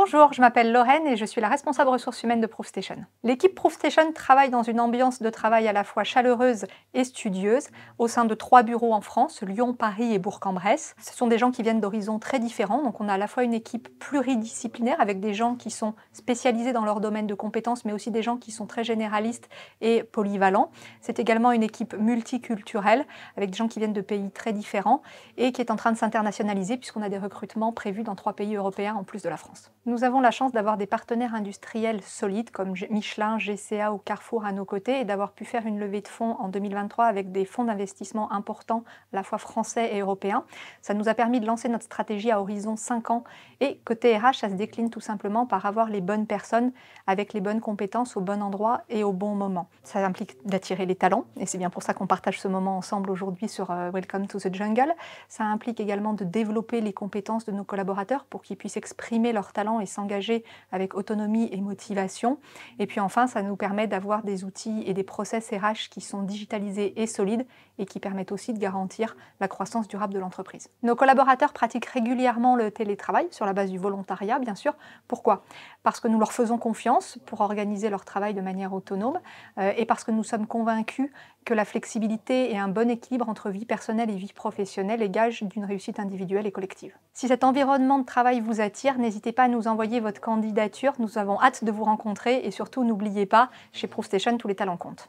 Bonjour, je m'appelle Lorraine et je suis la responsable ressources humaines de ProofStation. L'équipe ProofStation travaille dans une ambiance de travail à la fois chaleureuse et studieuse au sein de trois bureaux en France, Lyon, Paris et Bourg-en-Bresse. Ce sont des gens qui viennent d'horizons très différents, donc on a à la fois une équipe pluridisciplinaire avec des gens qui sont spécialisés dans leur domaine de compétences, mais aussi des gens qui sont très généralistes et polyvalents. C'est également une équipe multiculturelle avec des gens qui viennent de pays très différents et qui est en train de s'internationaliser puisqu'on a des recrutements prévus dans trois pays européens en plus de la France. Nous avons la chance d'avoir des partenaires industriels solides comme Michelin, GCA ou Carrefour à nos côtés et d'avoir pu faire une levée de fonds en 2023 avec des fonds d'investissement importants, à la fois français et européens. Ça nous a permis de lancer notre stratégie à horizon 5 ans. Et côté RH, ça se décline tout simplement par avoir les bonnes personnes avec les bonnes compétences au bon endroit et au bon moment. Ça implique d'attirer les talents et c'est bien pour ça qu'on partage ce moment ensemble aujourd'hui sur euh, Welcome to the Jungle. Ça implique également de développer les compétences de nos collaborateurs pour qu'ils puissent exprimer leurs talents et s'engager avec autonomie et motivation. Et puis enfin, ça nous permet d'avoir des outils et des process RH qui sont digitalisés et solides et qui permettent aussi de garantir la croissance durable de l'entreprise. Nos collaborateurs pratiquent régulièrement le télétravail sur la base du volontariat, bien sûr. Pourquoi Parce que nous leur faisons confiance pour organiser leur travail de manière autonome euh, et parce que nous sommes convaincus que la flexibilité et un bon équilibre entre vie personnelle et vie professionnelle est gage d'une réussite individuelle et collective. Si cet environnement de travail vous attire, n'hésitez pas à nous nous envoyer votre candidature. Nous avons hâte de vous rencontrer et surtout n'oubliez pas, chez ProofStation, tous les talents comptent.